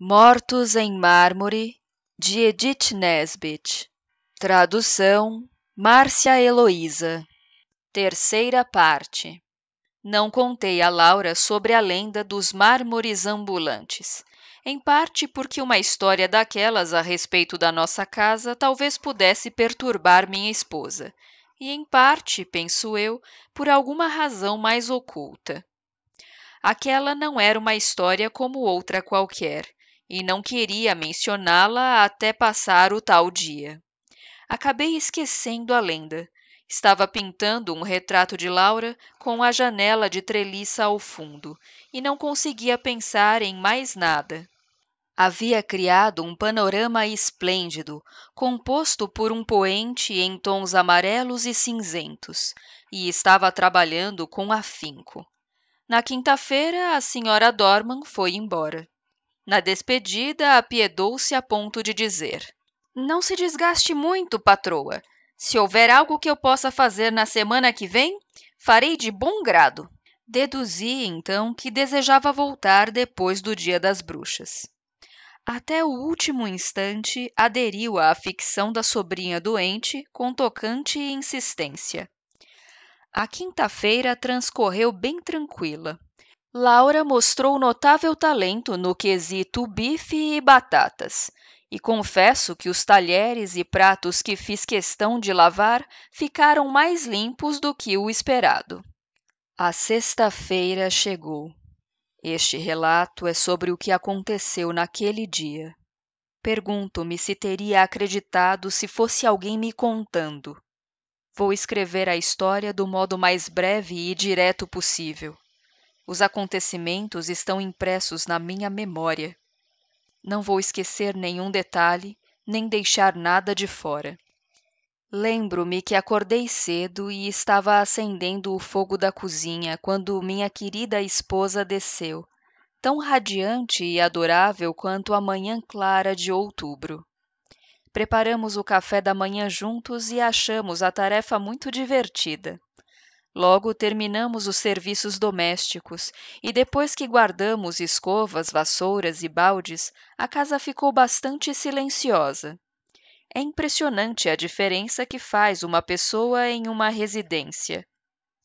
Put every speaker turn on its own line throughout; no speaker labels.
Mortos em Mármore, de Edith Nesbit. Tradução: Márcia Heloísa. Terceira parte. Não contei a Laura sobre a lenda dos mármores ambulantes, em parte porque uma história daquelas a respeito da nossa casa talvez pudesse perturbar minha esposa, e em parte, penso eu, por alguma razão mais oculta. Aquela não era uma história como outra qualquer e não queria mencioná-la até passar o tal dia. Acabei esquecendo a lenda. Estava pintando um retrato de Laura com a janela de treliça ao fundo e não conseguia pensar em mais nada. Havia criado um panorama esplêndido, composto por um poente em tons amarelos e cinzentos, e estava trabalhando com afinco. Na quinta-feira, a senhora Dorman foi embora. Na despedida, apiedou-se a ponto de dizer: Não se desgaste muito, patroa. Se houver algo que eu possa fazer na semana que vem, farei de bom grado. Deduzi, então, que desejava voltar depois do Dia das Bruxas. Até o último instante, aderiu à ficção da sobrinha doente com tocante insistência. A quinta-feira transcorreu bem tranquila. Laura mostrou notável talento no quesito bife e batatas, e confesso que os talheres e pratos que fiz questão de lavar ficaram mais limpos do que o esperado. A sexta-feira chegou. Este relato é sobre o que aconteceu naquele dia. Pergunto-me se teria acreditado se fosse alguém me contando. Vou escrever a história do modo mais breve e direto possível. Os acontecimentos estão impressos na minha memória. Não vou esquecer nenhum detalhe, nem deixar nada de fora. Lembro-me que acordei cedo e estava acendendo o fogo da cozinha quando minha querida esposa desceu, tão radiante e adorável quanto a manhã clara de outubro. Preparamos o café da manhã juntos e achamos a tarefa muito divertida. Logo terminamos os serviços domésticos e depois que guardamos escovas, vassouras e baldes, a casa ficou bastante silenciosa. É impressionante a diferença que faz uma pessoa em uma residência.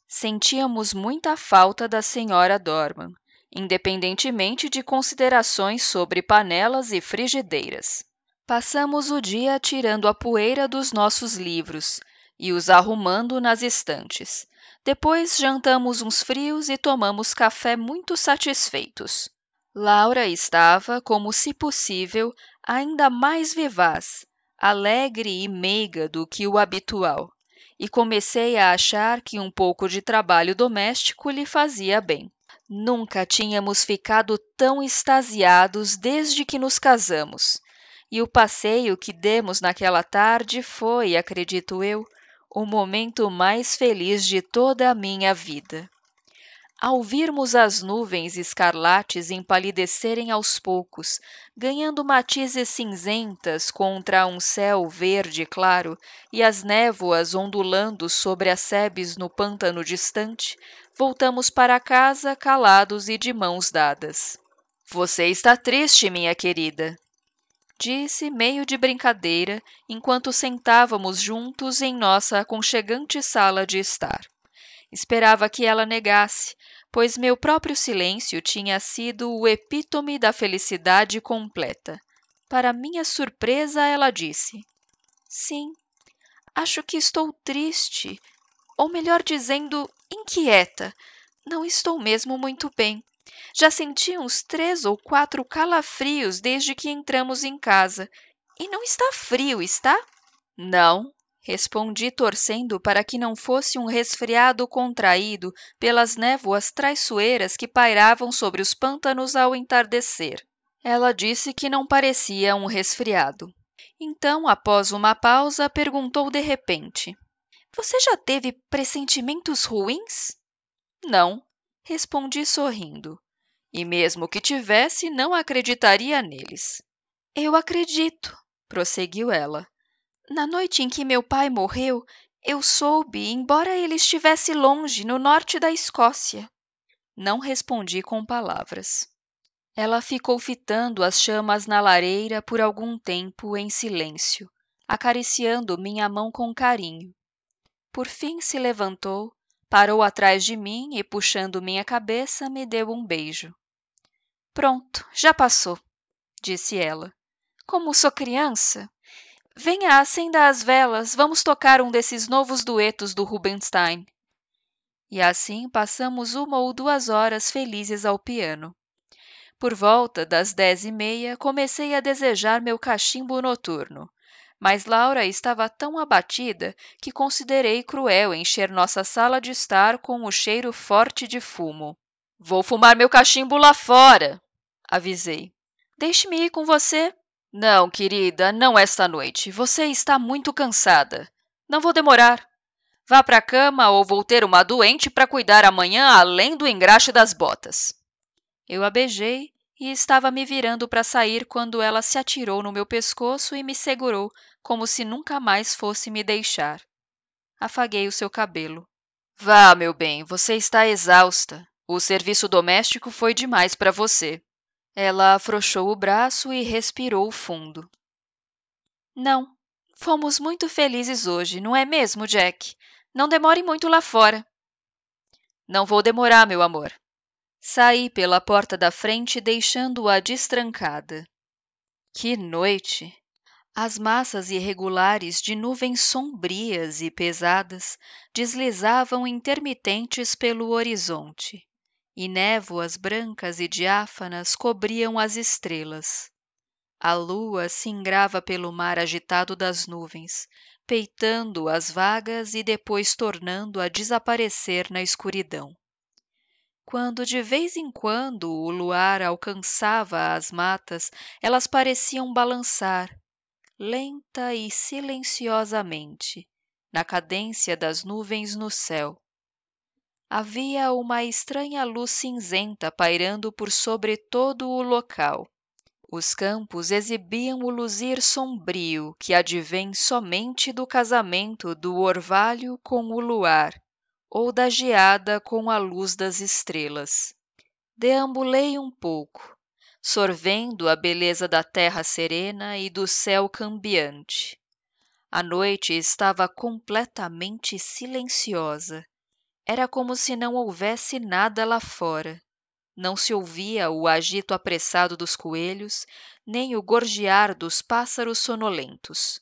Sentíamos muita falta da senhora Dorman, independentemente de considerações sobre panelas e frigideiras. Passamos o dia tirando a poeira dos nossos livros e os arrumando nas estantes, depois jantamos uns frios e tomamos café muito satisfeitos. Laura estava, como se possível, ainda mais vivaz, alegre e meiga do que o habitual, e comecei a achar que um pouco de trabalho doméstico lhe fazia bem. Nunca tínhamos ficado tão extasiados desde que nos casamos, e o passeio que demos naquela tarde foi, acredito eu, o momento mais feliz de toda a minha vida. Ao virmos as nuvens escarlates empalidecerem aos poucos, ganhando matizes cinzentas contra um céu verde claro e as névoas ondulando sobre as sebes no pântano distante, voltamos para casa calados e de mãos dadas. Você está triste, minha querida, Disse meio de brincadeira enquanto sentávamos juntos em nossa aconchegante sala de estar. Esperava que ela negasse, pois meu próprio silêncio tinha sido o epítome da felicidade completa. Para minha surpresa, ela disse: Sim, acho que estou triste, ou melhor dizendo, inquieta. Não estou mesmo muito bem. Já senti uns três ou quatro calafrios desde que entramos em casa. E não está frio, está? Não, respondi torcendo para que não fosse um resfriado contraído pelas névoas traiçoeiras que pairavam sobre os pântanos ao entardecer. Ela disse que não parecia um resfriado. Então, após uma pausa, perguntou de repente: Você já teve pressentimentos ruins? Não, respondi sorrindo e mesmo que tivesse, não acreditaria neles. Eu acredito, prosseguiu ela. Na noite em que meu pai morreu, eu soube, embora ele estivesse longe, no norte da Escócia. Não respondi com palavras. Ela ficou fitando as chamas na lareira por algum tempo em silêncio, acariciando minha mão com carinho. Por fim se levantou, parou atrás de mim e, puxando minha cabeça, me deu um beijo. Pronto, já passou, disse ela. Como sou criança? Venha, acenda as velas, vamos tocar um desses novos duetos do Rubinstein. E assim passamos uma ou duas horas felizes ao piano. Por volta das dez e meia, comecei a desejar meu cachimbo noturno. Mas Laura estava tão abatida que considerei cruel encher nossa sala de estar com o um cheiro forte de fumo. Vou fumar meu cachimbo lá fora, avisei. Deixe-me ir com você. Não, querida, não esta noite. Você está muito cansada. Não vou demorar. Vá para a cama ou vou ter uma doente para cuidar amanhã além do engraxe das botas. Eu a beijei e estava me virando para sair quando ela se atirou no meu pescoço e me segurou, como se nunca mais fosse me deixar. Afaguei o seu cabelo. Vá, meu bem, você está exausta. O serviço doméstico foi demais para você. Ela afrouxou o braço e respirou fundo. Não, fomos muito felizes hoje, não é mesmo, Jack? Não demore muito lá fora. Não vou demorar, meu amor. Saí pela porta da frente, deixando-a destrancada. Que noite! As massas irregulares de nuvens sombrias e pesadas deslizavam intermitentes pelo horizonte e névoas brancas e diáfanas cobriam as estrelas. A lua singrava pelo mar agitado das nuvens, peitando as vagas e depois tornando a desaparecer na escuridão. Quando de vez em quando o luar alcançava as matas, elas pareciam balançar, lenta e silenciosamente, na cadência das nuvens no céu, havia uma estranha luz cinzenta pairando por sobre todo o local. Os campos exibiam o luzir sombrio que advém somente do casamento do orvalho com o luar, ou da geada com a luz das estrelas. Deambulei um pouco, sorvendo a beleza da terra serena e do céu cambiante. A noite estava completamente silenciosa. Era como se não houvesse nada lá fora. Não se ouvia o agito apressado dos coelhos, nem o gorjear dos pássaros sonolentos.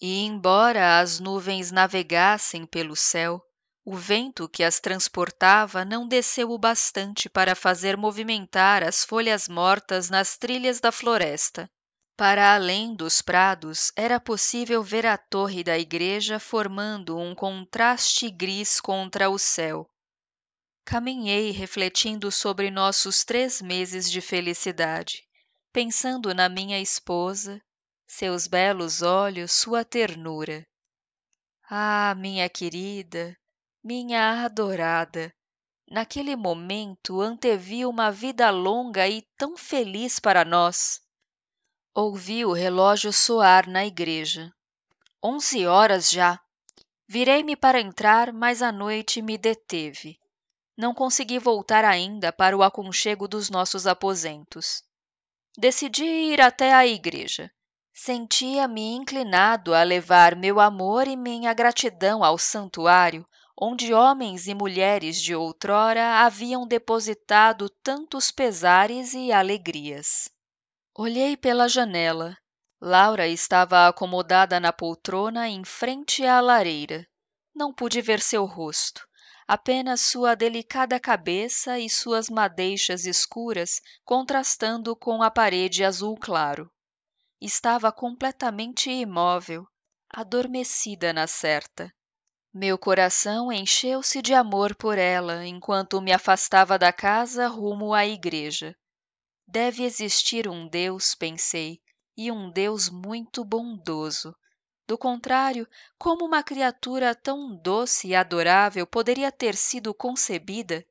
E, embora as nuvens navegassem pelo céu, o vento que as transportava não desceu o bastante para fazer movimentar as folhas mortas nas trilhas da floresta, para além dos prados, era possível ver a torre da igreja formando um contraste gris contra o céu. Caminhei refletindo sobre nossos três meses de felicidade, pensando na minha esposa, seus belos olhos, sua ternura. Ah, minha querida, minha adorada! Naquele momento antevi uma vida longa e tão feliz para nós. Ouvi o relógio soar na igreja. Onze horas já. Virei-me para entrar, mas a noite me deteve. Não consegui voltar ainda para o aconchego dos nossos aposentos. Decidi ir até a igreja. Sentia-me inclinado a levar meu amor e minha gratidão ao santuário, onde homens e mulheres de outrora haviam depositado tantos pesares e alegrias. Olhei pela janela. Laura estava acomodada na poltrona em frente à lareira. Não pude ver seu rosto, apenas sua delicada cabeça e suas madeixas escuras contrastando com a parede azul claro. Estava completamente imóvel, adormecida na certa. Meu coração encheu-se de amor por ela enquanto me afastava da casa rumo à igreja. Deve existir um Deus, pensei, e um Deus muito bondoso. Do contrário, como uma criatura tão doce e adorável poderia ter sido concebida?